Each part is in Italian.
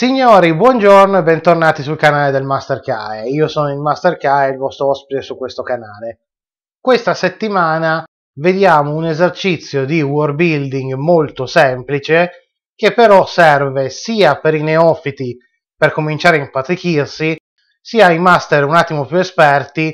Signori, buongiorno e bentornati sul canale del Master KAE. Io sono il Master KAE, il vostro ospite su questo canale. Questa settimana vediamo un esercizio di war building molto semplice che però serve sia per i neofiti per cominciare a impatrichirsi, sia i master un attimo più esperti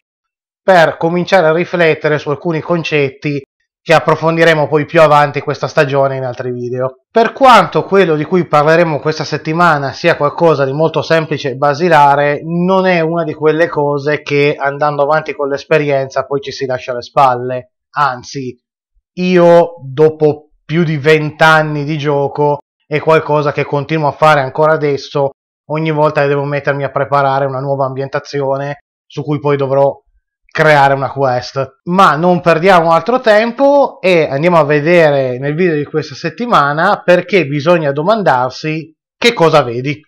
per cominciare a riflettere su alcuni concetti che approfondiremo poi più avanti questa stagione in altri video. Per quanto quello di cui parleremo questa settimana sia qualcosa di molto semplice e basilare, non è una di quelle cose che andando avanti con l'esperienza poi ci si lascia alle spalle. Anzi, io dopo più di vent'anni di gioco è qualcosa che continuo a fare ancora adesso, ogni volta che devo mettermi a preparare una nuova ambientazione su cui poi dovrò creare una quest. Ma non perdiamo altro tempo e andiamo a vedere nel video di questa settimana perché bisogna domandarsi che cosa vedi.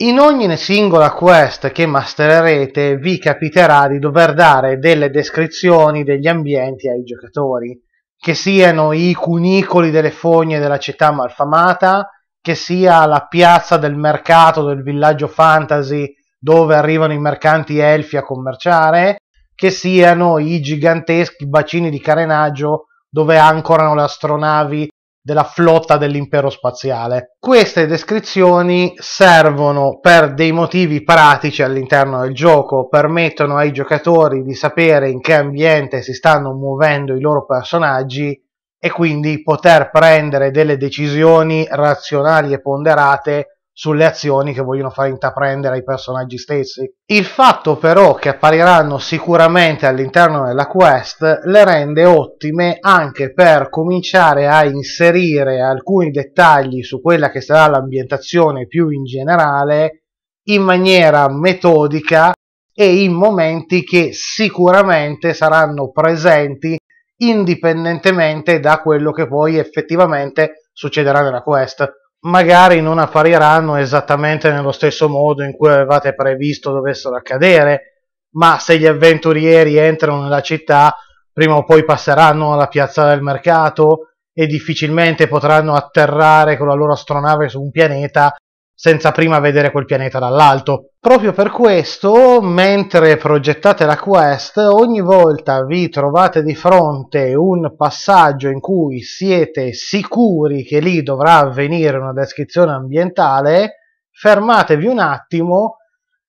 In ogni singola quest che mastererete vi capiterà di dover dare delle descrizioni degli ambienti ai giocatori, che siano i cunicoli delle fogne della città malfamata, che sia la piazza del mercato del villaggio fantasy dove arrivano i mercanti elfi a commerciare, che siano i giganteschi bacini di carenaggio dove ancorano le astronavi della flotta dell'impero spaziale. Queste descrizioni servono per dei motivi pratici all'interno del gioco, permettono ai giocatori di sapere in che ambiente si stanno muovendo i loro personaggi e quindi poter prendere delle decisioni razionali e ponderate sulle azioni che vogliono far intraprendere ai personaggi stessi. Il fatto però che appariranno sicuramente all'interno della quest le rende ottime anche per cominciare a inserire alcuni dettagli su quella che sarà l'ambientazione più in generale in maniera metodica e in momenti che sicuramente saranno presenti indipendentemente da quello che poi effettivamente succederà nella quest. Magari non appariranno esattamente nello stesso modo in cui avevate previsto dovessero accadere, ma se gli avventurieri entrano nella città, prima o poi passeranno alla piazza del mercato e difficilmente potranno atterrare con la loro astronave su un pianeta senza prima vedere quel pianeta dall'alto. Proprio per questo, mentre progettate la quest, ogni volta vi trovate di fronte un passaggio in cui siete sicuri che lì dovrà avvenire una descrizione ambientale, fermatevi un attimo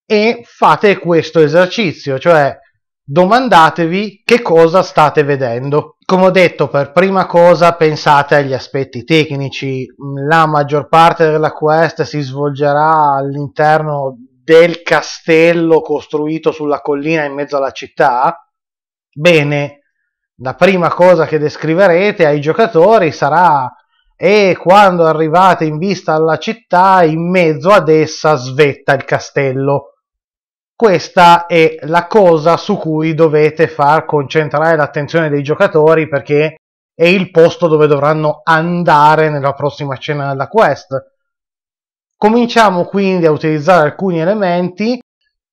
e fate questo esercizio, cioè domandatevi che cosa state vedendo come ho detto, per prima cosa pensate agli aspetti tecnici. La maggior parte della quest si svolgerà all'interno del castello costruito sulla collina in mezzo alla città. Bene, la prima cosa che descriverete ai giocatori sarà e quando arrivate in vista alla città, in mezzo ad essa svetta il castello questa è la cosa su cui dovete far concentrare l'attenzione dei giocatori perché è il posto dove dovranno andare nella prossima scena della quest. Cominciamo quindi a utilizzare alcuni elementi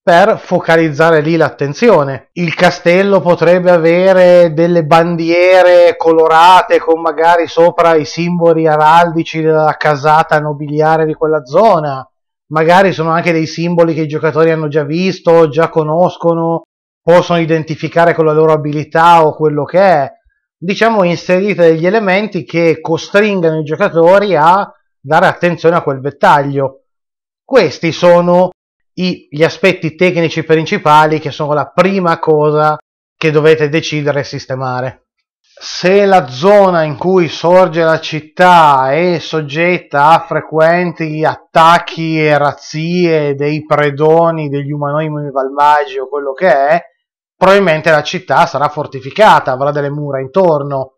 per focalizzare lì l'attenzione. Il castello potrebbe avere delle bandiere colorate con magari sopra i simboli araldici della casata nobiliare di quella zona magari sono anche dei simboli che i giocatori hanno già visto, già conoscono, possono identificare con la loro abilità o quello che è. Diciamo inserite degli elementi che costringano i giocatori a dare attenzione a quel dettaglio. Questi sono i, gli aspetti tecnici principali che sono la prima cosa che dovete decidere e sistemare se la zona in cui sorge la città è soggetta a frequenti attacchi e razzie dei predoni, degli umanoidi malvagi o quello che è, probabilmente la città sarà fortificata, avrà delle mura intorno.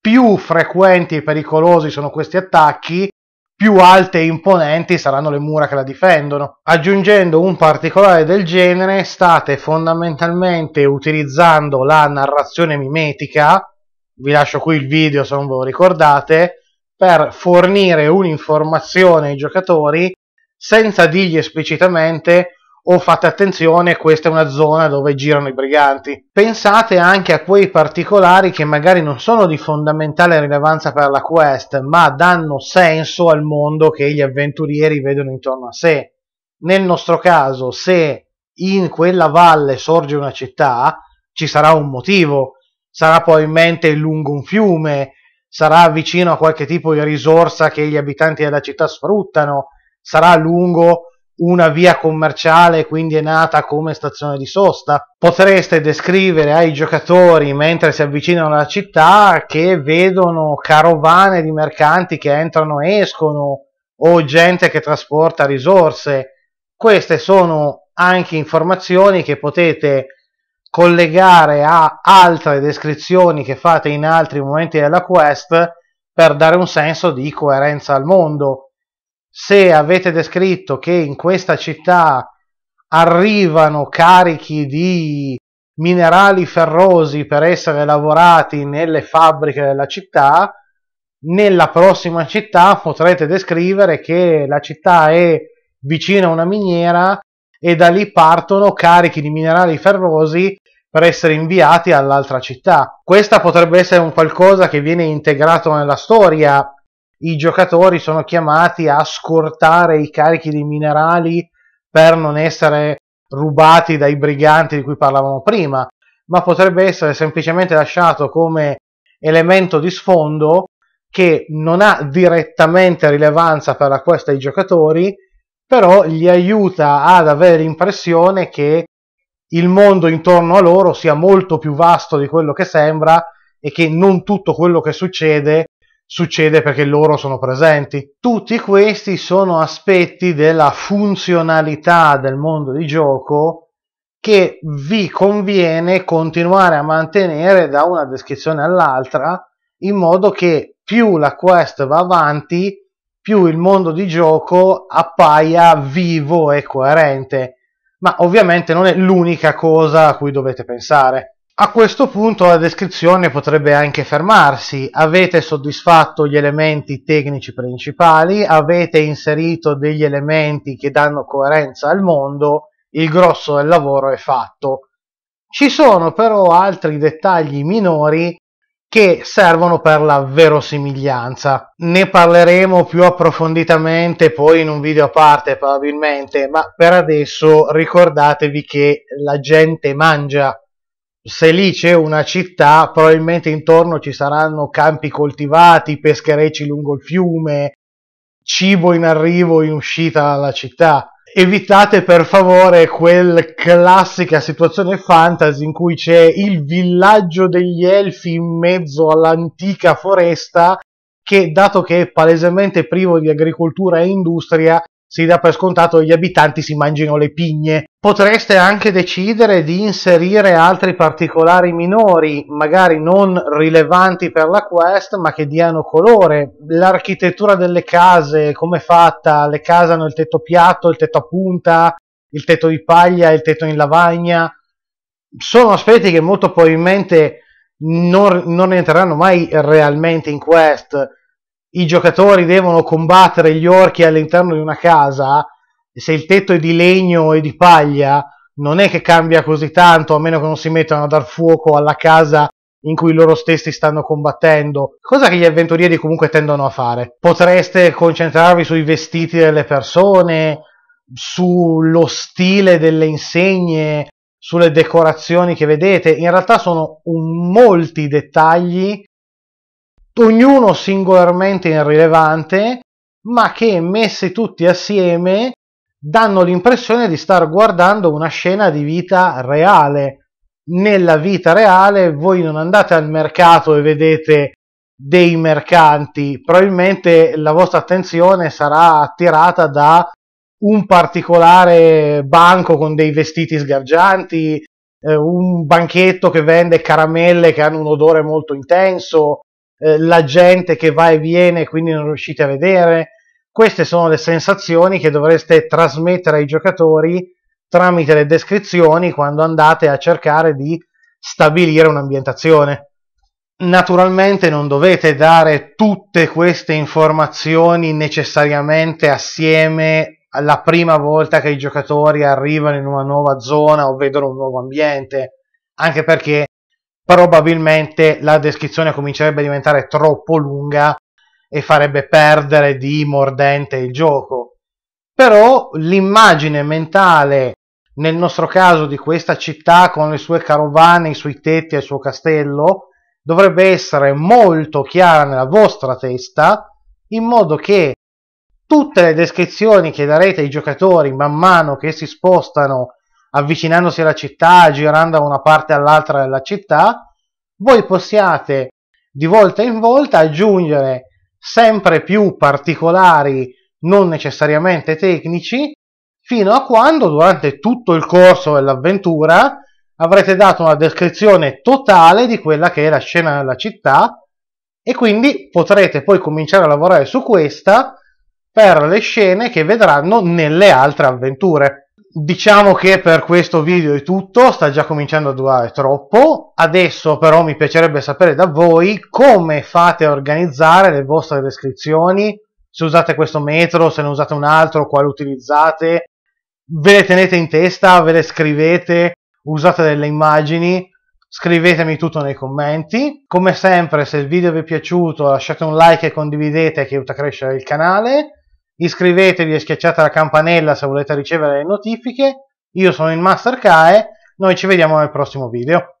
Più frequenti e pericolosi sono questi attacchi, più alte e imponenti saranno le mura che la difendono. Aggiungendo un particolare del genere, state fondamentalmente utilizzando la narrazione mimetica vi lascio qui il video se non ve lo ricordate, per fornire un'informazione ai giocatori senza dirgli esplicitamente o oh, fate attenzione, questa è una zona dove girano i briganti. Pensate anche a quei particolari che magari non sono di fondamentale rilevanza per la quest, ma danno senso al mondo che gli avventurieri vedono intorno a sé. Nel nostro caso, se in quella valle sorge una città, ci sarà un motivo sarà probabilmente lungo un fiume, sarà vicino a qualche tipo di risorsa che gli abitanti della città sfruttano, sarà lungo una via commerciale quindi è nata come stazione di sosta. Potreste descrivere ai giocatori mentre si avvicinano alla città che vedono carovane di mercanti che entrano e escono o gente che trasporta risorse. Queste sono anche informazioni che potete collegare a altre descrizioni che fate in altri momenti della quest per dare un senso di coerenza al mondo. Se avete descritto che in questa città arrivano carichi di minerali ferrosi per essere lavorati nelle fabbriche della città, nella prossima città potrete descrivere che la città è vicina a una miniera e da lì partono carichi di minerali ferrosi per essere inviati all'altra città. Questa potrebbe essere un qualcosa che viene integrato nella storia. I giocatori sono chiamati a scortare i carichi di minerali per non essere rubati dai briganti di cui parlavamo prima, ma potrebbe essere semplicemente lasciato come elemento di sfondo che non ha direttamente rilevanza per la quest ai giocatori, però gli aiuta ad avere l'impressione che il mondo intorno a loro sia molto più vasto di quello che sembra e che non tutto quello che succede succede perché loro sono presenti. Tutti questi sono aspetti della funzionalità del mondo di gioco che vi conviene continuare a mantenere da una descrizione all'altra in modo che più la quest va avanti, più il mondo di gioco appaia vivo e coerente ma ovviamente non è l'unica cosa a cui dovete pensare. A questo punto la descrizione potrebbe anche fermarsi, avete soddisfatto gli elementi tecnici principali, avete inserito degli elementi che danno coerenza al mondo, il grosso del lavoro è fatto. Ci sono però altri dettagli minori che servono per la verosimiglianza. Ne parleremo più approfonditamente poi in un video a parte probabilmente, ma per adesso ricordatevi che la gente mangia. Se lì c'è una città, probabilmente intorno ci saranno campi coltivati, pescherecci lungo il fiume, cibo in arrivo in uscita dalla città evitate per favore quel classica situazione fantasy in cui c'è il villaggio degli elfi in mezzo all'antica foresta che, dato che è palesemente privo di agricoltura e industria, si dà per scontato che gli abitanti si mangino le pigne. Potreste anche decidere di inserire altri particolari minori, magari non rilevanti per la quest, ma che diano colore. L'architettura delle case, come è fatta? Le case hanno il tetto piatto, il tetto a punta, il tetto di paglia, il tetto in lavagna. Sono aspetti che molto probabilmente non, non entreranno mai realmente in quest i giocatori devono combattere gli orchi all'interno di una casa, se il tetto è di legno e di paglia, non è che cambia così tanto, a meno che non si mettano a dar fuoco alla casa in cui loro stessi stanno combattendo, cosa che gli avventurieri comunque tendono a fare. Potreste concentrarvi sui vestiti delle persone, sullo stile delle insegne, sulle decorazioni che vedete. In realtà sono molti dettagli ognuno singolarmente irrilevante, ma che messi tutti assieme danno l'impressione di star guardando una scena di vita reale. Nella vita reale voi non andate al mercato e vedete dei mercanti, probabilmente la vostra attenzione sarà attirata da un particolare banco con dei vestiti sgargianti, eh, un banchetto che vende caramelle che hanno un odore molto intenso, eh, la gente che va e viene e quindi non riuscite a vedere. Queste sono le sensazioni che dovreste trasmettere ai giocatori tramite le descrizioni quando andate a cercare di stabilire un'ambientazione. Naturalmente non dovete dare tutte queste informazioni necessariamente assieme alla prima volta che i giocatori arrivano in una nuova zona o vedono un nuovo ambiente, anche perché probabilmente la descrizione comincerebbe a diventare troppo lunga e farebbe perdere di mordente il gioco. Però l'immagine mentale, nel nostro caso, di questa città con le sue carovane, i suoi tetti e il suo castello, dovrebbe essere molto chiara nella vostra testa, in modo che tutte le descrizioni che darete ai giocatori man mano che si spostano avvicinandosi alla città, girando da una parte all'altra della città, voi possiate di volta in volta aggiungere sempre più particolari non necessariamente tecnici, fino a quando durante tutto il corso dell'avventura avrete dato una descrizione totale di quella che è la scena della città e quindi potrete poi cominciare a lavorare su questa per le scene che vedranno nelle altre avventure. Diciamo che per questo video è tutto, sta già cominciando a durare troppo. Adesso però mi piacerebbe sapere da voi come fate a organizzare le vostre descrizioni, se usate questo metro, se ne usate un altro, quale utilizzate, ve le tenete in testa, ve le scrivete, usate delle immagini, scrivetemi tutto nei commenti. Come sempre, se il video vi è piaciuto lasciate un like e condividete che aiuta a crescere il canale iscrivetevi e schiacciate la campanella se volete ricevere le notifiche, io sono il Master Kae, noi ci vediamo nel prossimo video.